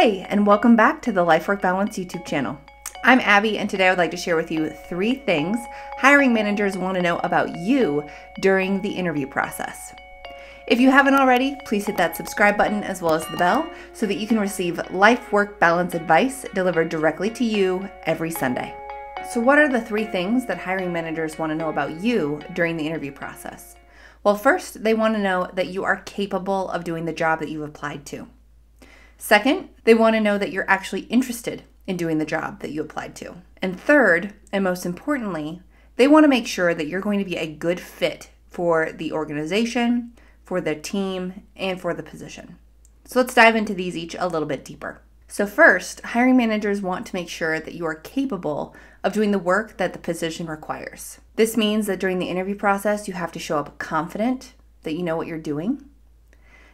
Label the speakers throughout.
Speaker 1: Hey, and welcome back to the Life Work Balance YouTube channel. I'm Abby, and today I would like to share with you three things hiring managers want to know about you during the interview process. If you haven't already, please hit that subscribe button as well as the bell so that you can receive life work balance advice delivered directly to you every Sunday. So, what are the three things that hiring managers want to know about you during the interview process? Well, first, they want to know that you are capable of doing the job that you've applied to. Second, they want to know that you're actually interested in doing the job that you applied to. And third, and most importantly, they want to make sure that you're going to be a good fit for the organization, for the team, and for the position. So let's dive into these each a little bit deeper. So, first, hiring managers want to make sure that you are capable of doing the work that the position requires. This means that during the interview process, you have to show up confident that you know what you're doing,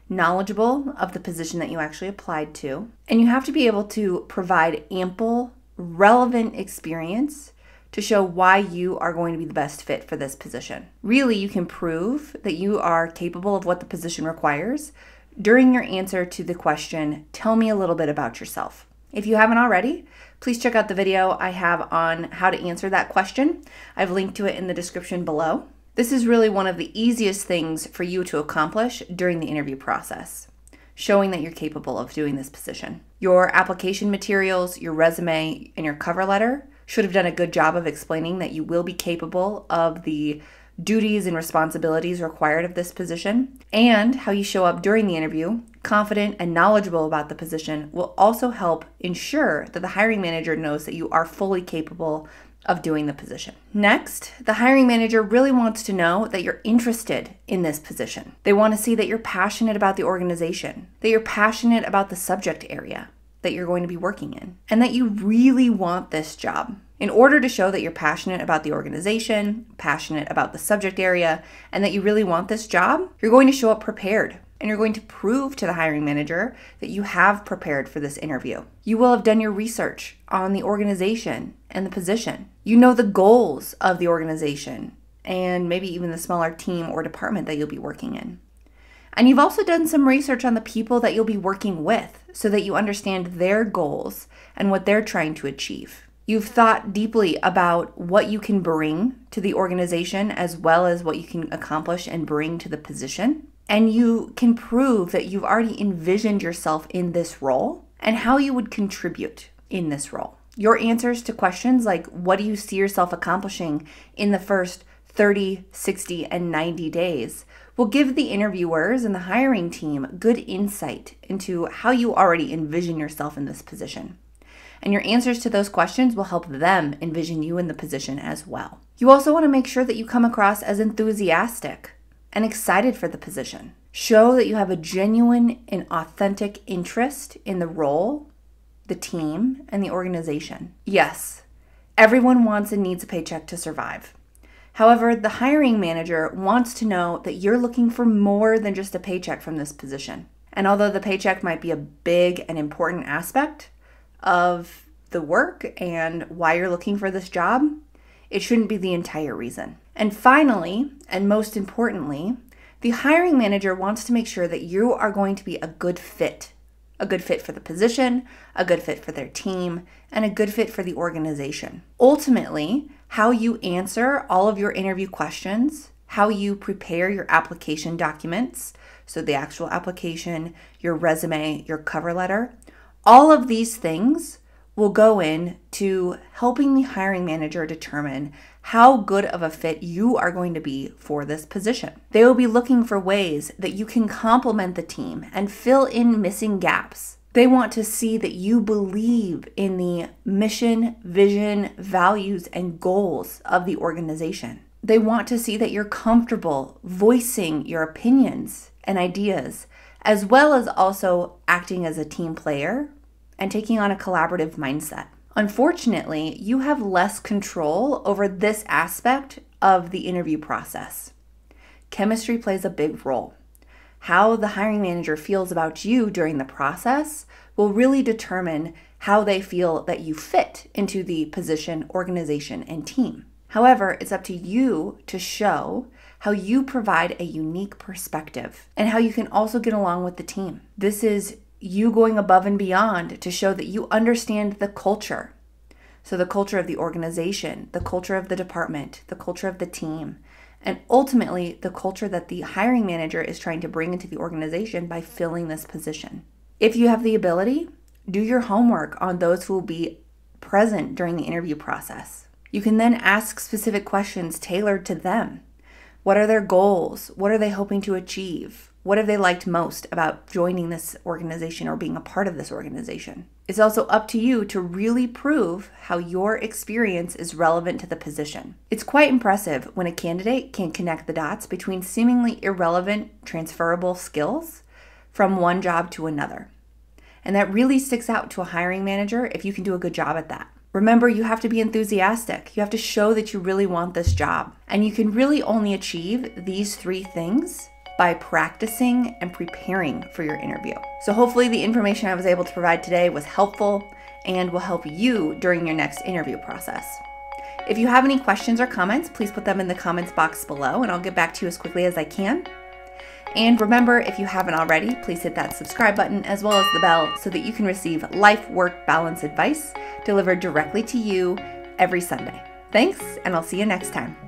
Speaker 1: knowledgeable of the position that you actually applied to, and you have to be able to provide ample, relevant experience to show why you are going to be the best fit for this position. Really, you can prove that you are capable of what the position requires during your answer to the question, Tell me a little bit about yourself. If you haven't already, please check out the video I have on how to answer that question. I've linked to it in the description below. This is really one of the easiest things for you to accomplish during the interview process, showing that you're capable of doing this position. Your application materials, your resume, and your cover letter should have done a good job of explaining that you will be capable of the duties and responsibilities required of this position, and how you show up during the interview, confident and knowledgeable about the position, will also help ensure that the hiring manager knows that you are fully capable of doing the position. Next, the hiring manager really wants to know that you're interested in this position. They want to see that you're passionate about the organization, that you're passionate about the subject area that you're going to be working in, and that you really want this job. In order to show that you're passionate about the organization, passionate about the subject area, and that you really want this job, you're going to show up prepared and you're going to prove to the hiring manager that you have prepared for this interview. You will have done your research on the organization and the position. You know the goals of the organization and maybe even the smaller team or department that you'll be working in. And you've also done some research on the people that you'll be working with so that you understand their goals and what they're trying to achieve. You've thought deeply about what you can bring to the organization as well as what you can accomplish and bring to the position. And you can prove that you've already envisioned yourself in this role and how you would contribute in this role. Your answers to questions like what do you see yourself accomplishing in the first 30, 60, and 90 days will give the interviewers and the hiring team good insight into how you already envision yourself in this position. And your answers to those questions will help them envision you in the position as well. You also want to make sure that you come across as enthusiastic and excited for the position. Show that you have a genuine and authentic interest in the role the team, and the organization. Yes, everyone wants and needs a paycheck to survive. However, the hiring manager wants to know that you're looking for more than just a paycheck from this position. And although the paycheck might be a big and important aspect of the work and why you're looking for this job, it shouldn't be the entire reason. And finally, and most importantly, the hiring manager wants to make sure that you are going to be a good fit a good fit for the position, a good fit for their team, and a good fit for the organization. Ultimately, how you answer all of your interview questions, how you prepare your application documents, so the actual application, your resume, your cover letter, all of these things will go in to helping the hiring manager determine how good of a fit you are going to be for this position. They will be looking for ways that you can complement the team and fill in missing gaps. They want to see that you believe in the mission, vision, values, and goals of the organization. They want to see that you're comfortable voicing your opinions and ideas, as well as also acting as a team player and taking on a collaborative mindset. Unfortunately, you have less control over this aspect of the interview process. Chemistry plays a big role. How the hiring manager feels about you during the process will really determine how they feel that you fit into the position, organization, and team. However, it's up to you to show how you provide a unique perspective and how you can also get along with the team. This is you going above and beyond to show that you understand the culture. So, the culture of the organization, the culture of the department, the culture of the team, and ultimately the culture that the hiring manager is trying to bring into the organization by filling this position. If you have the ability, do your homework on those who will be present during the interview process. You can then ask specific questions tailored to them. What are their goals? What are they hoping to achieve? What have they liked most about joining this organization or being a part of this organization? It's also up to you to really prove how your experience is relevant to the position. It's quite impressive when a candidate can connect the dots between seemingly irrelevant, transferable skills from one job to another. And that really sticks out to a hiring manager if you can do a good job at that. Remember, you have to be enthusiastic. You have to show that you really want this job. And you can really only achieve these three things by practicing and preparing for your interview. So, hopefully, the information I was able to provide today was helpful and will help you during your next interview process. If you have any questions or comments, please put them in the comments box below and I'll get back to you as quickly as I can. And remember, if you haven't already, please hit that subscribe button as well as the bell so that you can receive life work balance advice delivered directly to you every Sunday. Thanks, and I'll see you next time.